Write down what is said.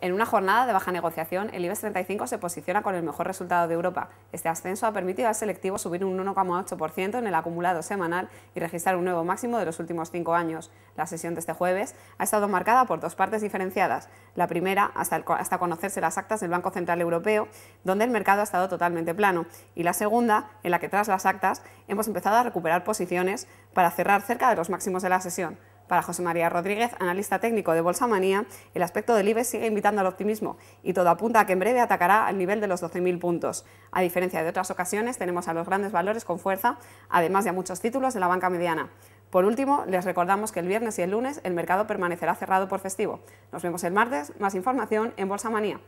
En una jornada de baja negociación, el IBEX 35 se posiciona con el mejor resultado de Europa. Este ascenso ha permitido al selectivo subir un 1,8% en el acumulado semanal y registrar un nuevo máximo de los últimos cinco años. La sesión de este jueves ha estado marcada por dos partes diferenciadas. La primera, hasta conocerse las actas del Banco Central Europeo, donde el mercado ha estado totalmente plano. Y la segunda, en la que tras las actas hemos empezado a recuperar posiciones para cerrar cerca de los máximos de la sesión. Para José María Rodríguez, analista técnico de Bolsa Manía, el aspecto del IBEX sigue invitando al optimismo y todo apunta a que en breve atacará al nivel de los 12.000 puntos. A diferencia de otras ocasiones, tenemos a los grandes valores con fuerza, además de a muchos títulos de la banca mediana. Por último, les recordamos que el viernes y el lunes el mercado permanecerá cerrado por festivo. Nos vemos el martes, más información en Bolsa Manía.